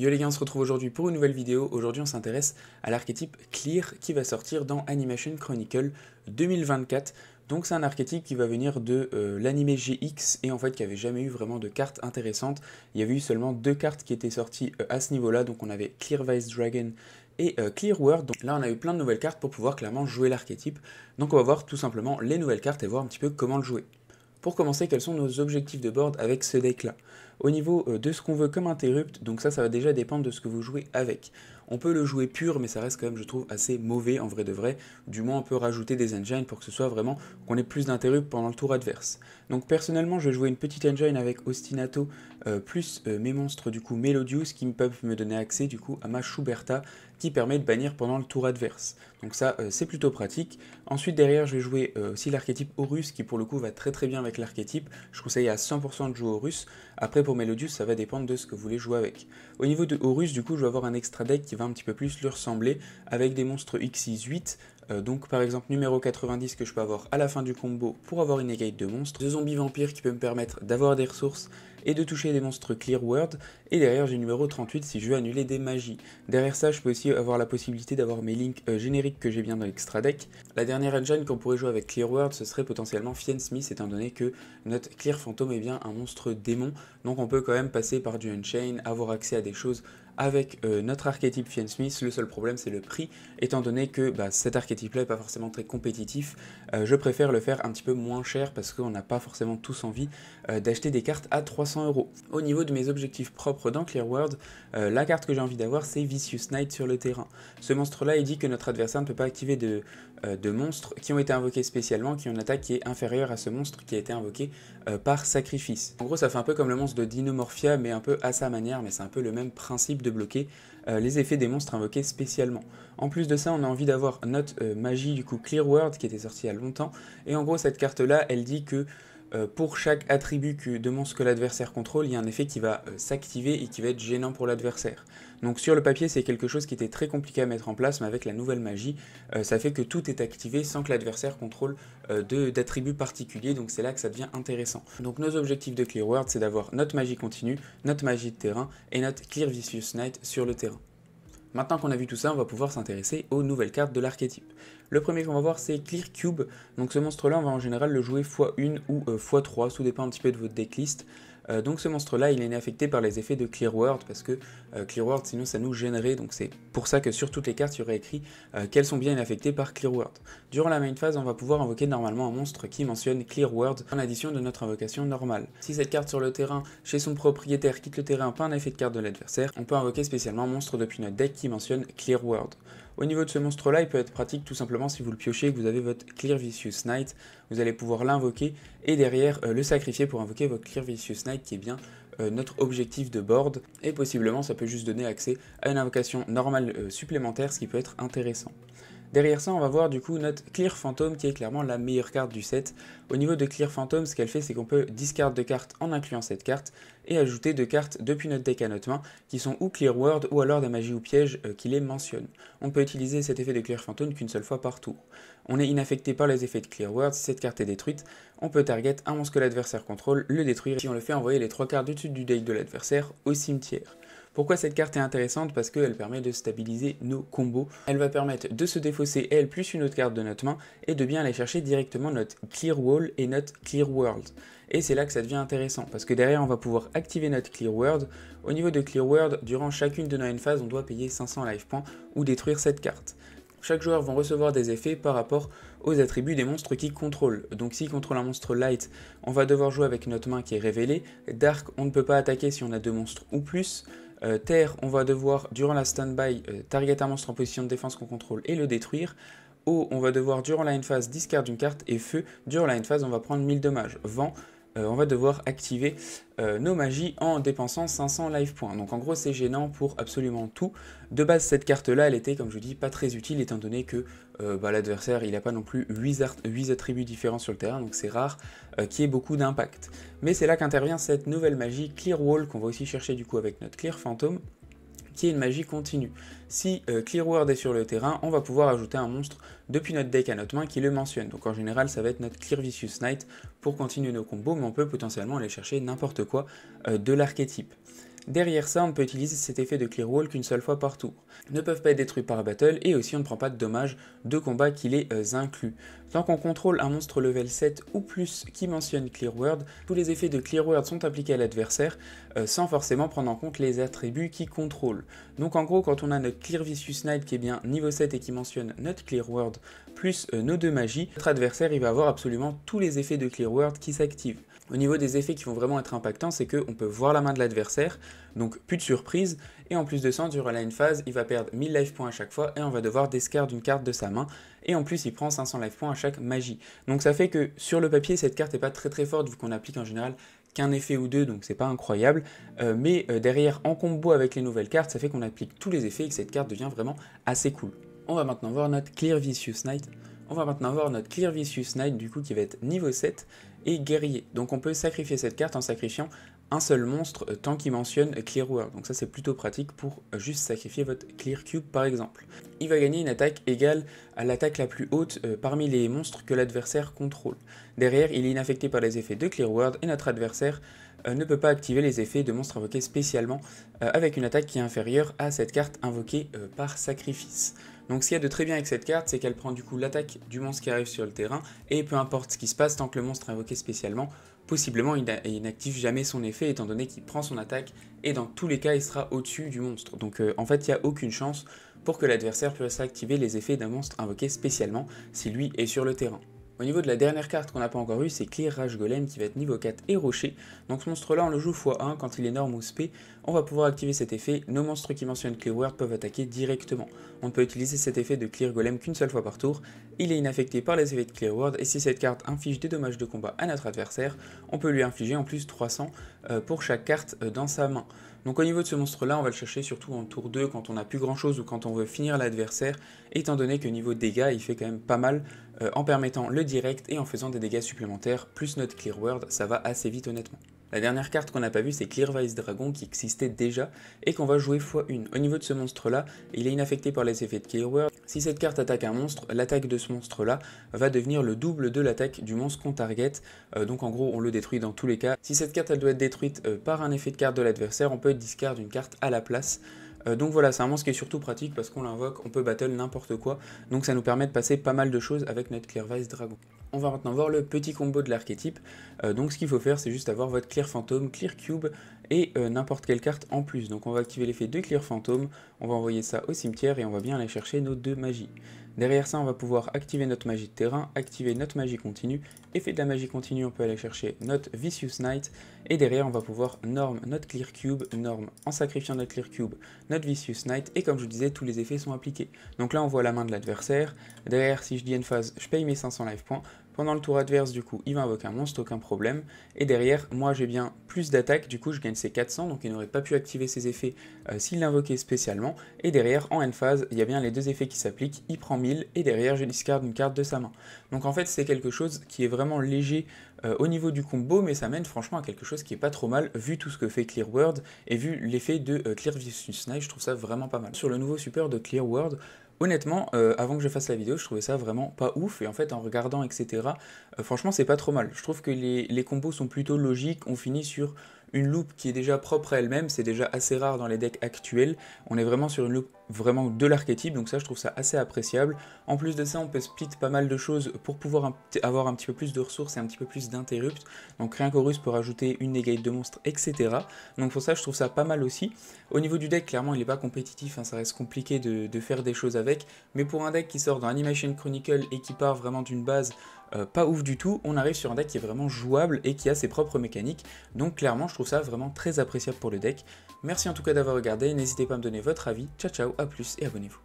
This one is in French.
Yo les gars, on se retrouve aujourd'hui pour une nouvelle vidéo. Aujourd'hui, on s'intéresse à l'archétype Clear qui va sortir dans Animation Chronicle 2024. Donc c'est un archétype qui va venir de euh, l'animé l'anime GX et en fait qui avait jamais eu vraiment de cartes intéressantes. Il y avait eu seulement deux cartes qui étaient sorties euh, à ce niveau-là. Donc on avait Clear Vice Dragon et euh, Clear World. Donc là on a eu plein de nouvelles cartes pour pouvoir clairement jouer l'archétype. Donc on va voir tout simplement les nouvelles cartes et voir un petit peu comment le jouer. Pour commencer, quels sont nos objectifs de board avec ce deck-là Au niveau euh, de ce qu'on veut comme interrupt, donc ça, ça va déjà dépendre de ce que vous jouez avec. On peut le jouer pur, mais ça reste quand même, je trouve, assez mauvais en vrai de vrai. Du moins, on peut rajouter des engines pour que ce soit vraiment qu'on ait plus d'interrupts pendant le tour adverse. Donc personnellement, je vais jouer une petite engine avec Ostinato, euh, plus euh, mes monstres du coup Melodius, qui peuvent me donner accès du coup à ma Schuberta, qui permet de bannir pendant le tour adverse. Donc ça, euh, c'est plutôt pratique. Ensuite, derrière, je vais jouer euh, aussi l'archétype Horus, qui pour le coup va très très bien avec l'archétype. Je conseille à 100% de jouer Horus. Après, pour Melodius, ça va dépendre de ce que vous voulez jouer avec. Au niveau de Horus, du coup, je vais avoir un extra deck qui va un petit peu plus lui ressembler, avec des monstres X6-8, euh, donc par exemple numéro 90 que je peux avoir à la fin du combo pour avoir une égale de monstres, deux zombies vampires qui peut me permettre d'avoir des ressources, et de toucher des monstres Clear World. Et derrière, j'ai numéro 38 si je veux annuler des magies. Derrière ça, je peux aussi avoir la possibilité d'avoir mes links euh, génériques que j'ai bien dans l'extra deck. La dernière engine qu'on pourrait jouer avec Clear World, ce serait potentiellement Fien Smith, étant donné que notre Clear Phantom est bien un monstre démon. Donc on peut quand même passer par du Unchain, avoir accès à des choses avec euh, notre archétype Fian Smith. Le seul problème, c'est le prix, étant donné que bah, cet archétype-là n'est pas forcément très compétitif. Euh, je préfère le faire un petit peu moins cher parce qu'on n'a pas forcément tous envie d'acheter des cartes à 300 au niveau de mes objectifs propres dans Clear World, euh, la carte que j'ai envie d'avoir c'est Vicious Knight sur le terrain. Ce monstre là il dit que notre adversaire ne peut pas activer euh, de, monstres qui ont été invoqués spécialement, qui ont une attaque qui est inférieure à ce monstre qui a été invoqué euh, par sacrifice. En gros ça fait un peu comme le monstre de Dinomorphia mais un peu à sa manière, mais c'est un peu le même principe de bloquer les effets des monstres invoqués spécialement. En plus de ça on a envie d'avoir notre magie du coup Clear World qui était sortie il y a longtemps, et en gros cette carte là elle dit que euh, pour chaque attribut que demande que l'adversaire contrôle, il y a un effet qui va euh, s'activer et qui va être gênant pour l'adversaire. Donc sur le papier, c'est quelque chose qui était très compliqué à mettre en place, mais avec la nouvelle magie, euh, ça fait que tout est activé sans que l'adversaire contrôle d'attributs particuliers, donc c'est là que ça devient intéressant. Donc nos objectifs de Clear World, c'est d'avoir notre magie continue, notre magie de terrain et notre Clear Vicious Knight sur le terrain. Maintenant qu'on a vu tout ça, on va pouvoir s'intéresser aux nouvelles cartes de l'archétype. Le premier qu'on va voir c'est Clear Cube, donc ce monstre là on va en général le jouer x1 ou x3, euh, tout dépend un petit peu de votre decklist. Euh, donc ce monstre-là, il est affecté par les effets de Clear World, parce que euh, Clear World, sinon ça nous gênerait, donc c'est pour ça que sur toutes les cartes, il y aurait écrit euh, qu'elles sont bien affectées par Clear World. Durant la main phase, on va pouvoir invoquer normalement un monstre qui mentionne Clear World en addition de notre invocation normale. Si cette carte sur le terrain, chez son propriétaire, quitte le terrain par un effet de carte de l'adversaire, on peut invoquer spécialement un monstre depuis notre deck qui mentionne Clear World. Au niveau de ce monstre-là, il peut être pratique tout simplement si vous le piochez et que vous avez votre Clear Vicious Knight. Vous allez pouvoir l'invoquer et derrière euh, le sacrifier pour invoquer votre Clear Vicious Knight qui est bien euh, notre objectif de board. Et possiblement, ça peut juste donner accès à une invocation normale euh, supplémentaire, ce qui peut être intéressant. Derrière ça, on va voir du coup notre Clear Phantom qui est clairement la meilleure carte du set. Au niveau de Clear Phantom ce qu'elle fait, c'est qu'on peut discard deux cartes en incluant cette carte et ajouter deux cartes depuis notre deck à notre main qui sont ou Clear World ou alors des magies ou pièges euh, qui les mentionnent. On peut utiliser cet effet de Clear Phantom qu'une seule fois par tour. On est inaffecté par les effets de Clear World, Si cette carte est détruite, on peut target un monstre que l'adversaire contrôle, le détruire et si on le fait envoyer les trois cartes du dessus du deck de l'adversaire au cimetière. Pourquoi cette carte est intéressante Parce qu'elle permet de stabiliser nos combos. Elle va permettre de se défausser elle plus une autre carte de notre main et de bien aller chercher directement notre Clear Wall et notre Clear World. Et c'est là que ça devient intéressant parce que derrière on va pouvoir activer notre Clear World. Au niveau de Clear World, durant chacune de nos phases, on doit payer 500 life points ou détruire cette carte. Chaque joueur va recevoir des effets par rapport aux attributs des monstres qu'il contrôle. Donc s'il contrôle un monstre light, on va devoir jouer avec notre main qui est révélée. Dark, on ne peut pas attaquer si on a deux monstres ou plus. Euh, terre, on va devoir, durant la stand-by, euh, target un monstre en position de défense qu'on contrôle et le détruire. Eau, on va devoir, durant la end phase, discard une carte. Et feu, durant la end phase, on va prendre 1000 dommages. Vent, euh, on va devoir activer euh, nos magies en dépensant 500 life points. Donc en gros c'est gênant pour absolument tout. De base cette carte là elle était comme je vous dis pas très utile étant donné que euh, bah, l'adversaire il n'a pas non plus 8, 8, attributs différents sur le terrain donc c'est rare qu'il y ait beaucoup d'impact. Mais c'est là qu'intervient cette nouvelle magie Clear Wall qu'on va aussi chercher du coup avec notre Clear Phantom qui est une magie continue. Si euh, Clear Word est sur le terrain, on va pouvoir ajouter un monstre depuis notre deck à notre main qui le mentionne. Donc en général, ça va être notre Clear Vicious Knight pour continuer nos combos, mais on peut potentiellement aller chercher n'importe quoi euh, de l'archétype. Derrière ça, on peut utiliser cet effet de clear wall qu'une seule fois par tour. Ils ne peuvent pas être détruits par battle et aussi on ne prend pas de dommages de combat qui les inclus. Euh, inclut. Tant qu'on contrôle un monstre level 7 ou plus qui mentionne clear word, tous les effets de clear World sont appliqués à l'adversaire euh, sans forcément prendre en compte les attributs qui contrôle. Donc en gros, quand on a notre clear vicious knight qui est bien niveau 7 et qui mentionne notre clear World plus euh, nos deux magies, notre adversaire il va avoir absolument tous les effets de clear word qui s'activent. Au niveau des effets qui vont vraiment être impactants, c'est qu'on peut voir la main de l'adversaire, donc plus de surprise, et en plus de ça, durant la une phase, il va perdre 1000 life points à chaque fois, et on va devoir descarder une carte de sa main, et en plus il prend 500 life points à chaque magie. Donc ça fait que sur le papier, cette carte n'est pas très très forte, vu qu'on applique en général qu'un effet ou deux, donc c'est pas incroyable. Euh, mais euh, derrière, en combo avec les nouvelles cartes, ça fait qu'on applique tous les effets et que cette carte devient vraiment assez cool. On va maintenant voir notre Clear Vicious Knight. On va maintenant voir notre Clear Vicious Knight du coup qui va être niveau 7 et guerrier. Donc on peut sacrifier cette carte en sacrifiant un seul monstre euh, tant qu'il mentionne Clear World. Donc ça c'est plutôt pratique pour euh, juste sacrifier votre Clear Cube par exemple. Il va gagner une attaque égale à l'attaque la plus haute euh, parmi les monstres que l'adversaire contrôle. Derrière, il est inaffecté par les effets de Clear World et notre adversaire ne peut pas activer les effets de monstres invoqués spécialement avec une attaque qui est inférieure à cette carte invoquée par sacrifice. Donc ce qu'il y a de très bien avec cette carte, c'est qu'elle prend du coup l'attaque du monstre qui arrive sur le terrain, et peu importe ce qui se passe, tant que le monstre est invoqué spécialement, possiblement il, n'active jamais son effet étant donné qu'il prend son attaque, et dans tous les cas il sera au-dessus du monstre. Donc euh, en fait il n'y a aucune chance pour que l'adversaire puisse activer les effets d'un monstre invoqué spécialement si lui est sur le terrain. Au niveau de la dernière carte qu'on n'a pas encore eue, c'est Clear Rage Golem qui va être niveau 4 et rocher. Donc ce monstre là, on le joue x1 quand il est norme ou sp. on va pouvoir activer cet effet. Nos monstres qui mentionnent Clear Word peuvent attaquer directement. On ne peut utiliser cet effet de Clear Golem qu'une seule fois par tour. Il est inaffecté par les effets de Clear Word et si cette carte inflige des dommages de combat à notre adversaire, on peut lui infliger en plus 300 euh, pour chaque carte euh, dans sa main. Donc au niveau de ce monstre-là, on va le chercher surtout en tour 2 quand on n'a plus grand-chose ou quand on veut finir l'adversaire, étant donné que niveau dégâts, il fait quand même pas mal euh, en permettant le direct et en faisant des dégâts supplémentaires, plus notre clear word, ça va assez vite honnêtement. La dernière carte qu'on n'a pas vue, c'est Clear Dragon qui existait déjà et qu'on va jouer x1. Au niveau de ce monstre-là, il est inaffecté par les effets de Clear Si cette carte attaque un monstre, l'attaque de ce monstre-là va devenir le double de l'attaque du monstre qu'on target. Euh, donc en gros, on le détruit dans tous les cas. Si cette carte elle doit être détruite euh, par un effet de carte de l'adversaire, on peut discard une carte à la place. Euh, donc voilà, c'est un monstre qui est surtout pratique parce qu'on l'invoque, on peut battle n'importe quoi. Donc ça nous permet de passer pas mal de choses avec notre Clear Dragon. On va maintenant voir le petit combo de l'archétype. Euh, donc ce qu'il faut faire, c'est juste avoir votre Clear Fantôme, Clear Cube et euh, n'importe quelle carte en plus. Donc on va activer l'effet de Clear Fantôme, on va envoyer ça au cimetière et on va bien aller chercher nos deux magies. Derrière ça, on va pouvoir activer notre magie de terrain, activer notre magie continue. Effet de la magie continue, on peut aller chercher notre Vicious Knight. Et derrière, on va pouvoir norme notre Clear Cube, norme en sacrifiant notre Clear Cube, notre Vicious Knight. Et comme je vous disais, tous les effets sont appliqués. Donc là, on voit la main de l'adversaire. Derrière, si je dis une phase, je paye mes 500 life points. Pendant le tour adverse, du coup, il va invoquer un monstre, aucun problème. Et derrière, moi j'ai bien plus d'attaque, du coup je gagne ses 400, donc il n'aurait pas pu activer ses effets euh, s'il l'invoquait spécialement. Et derrière, en end phase, il y a bien les deux effets qui s'appliquent, il prend 1000, et derrière je discarde une carte de sa main. Donc en fait, c'est quelque chose qui est vraiment léger euh, au niveau du combo, mais ça mène franchement à quelque chose qui est pas trop mal, vu tout ce que fait Clear World, et vu l'effet de euh, Clear Vicious Snipe. je trouve ça vraiment pas mal. Sur le nouveau super de Clear World, honnêtement, euh, avant que je fasse la vidéo, je trouvais ça vraiment pas ouf. Et en fait, en regardant, etc., euh, franchement, c'est pas trop mal. Je trouve que les, les, combos sont plutôt logiques. On finit sur une loupe qui est déjà propre à elle-même. C'est déjà assez rare dans les decks actuels. On est vraiment sur une loupe vraiment de l'archétype, donc ça je trouve ça assez appréciable. En plus de ça, on peut split pas mal de choses pour pouvoir avoir un petit peu plus de ressources et un petit peu plus d'interrupts. Donc rien qu'Horus peut rajouter une négate de monstres, etc. Donc pour ça, je trouve ça pas mal aussi. Au niveau du deck, clairement, il n'est pas compétitif, hein, ça reste compliqué de, faire des choses avec. Mais pour un deck qui sort dans Animation Chronicle et qui part vraiment d'une base euh, pas ouf du tout, on arrive sur un deck qui est vraiment jouable et qui a ses propres mécaniques. Donc clairement, je trouve ça vraiment très appréciable pour le deck. Merci en tout cas d'avoir regardé, n'hésitez pas à me donner votre avis, ciao ciao, à plus et abonnez-vous.